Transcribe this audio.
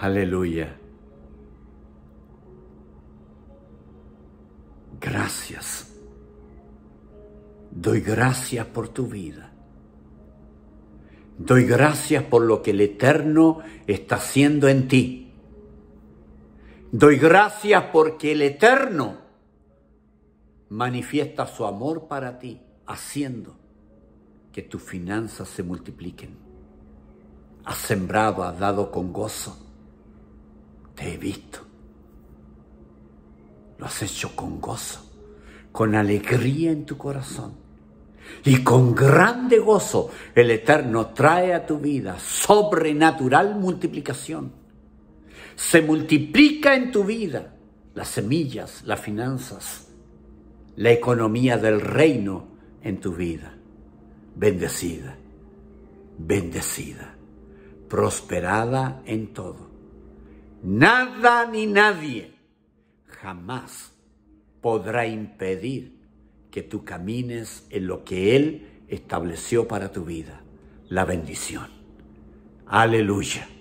Aleluya. Gracias. Doy gracias por tu vida. Doy gracias por lo que el Eterno está haciendo en ti. Doy gracias porque el Eterno manifiesta su amor para ti, haciendo que tus finanzas se multipliquen. Has sembrado, has dado con gozo visto. Lo has hecho con gozo, con alegría en tu corazón. Y con grande gozo el Eterno trae a tu vida sobrenatural multiplicación. Se multiplica en tu vida las semillas, las finanzas, la economía del reino en tu vida. Bendecida, bendecida, prosperada en todo Nada ni nadie jamás podrá impedir que tú camines en lo que Él estableció para tu vida, la bendición. Aleluya.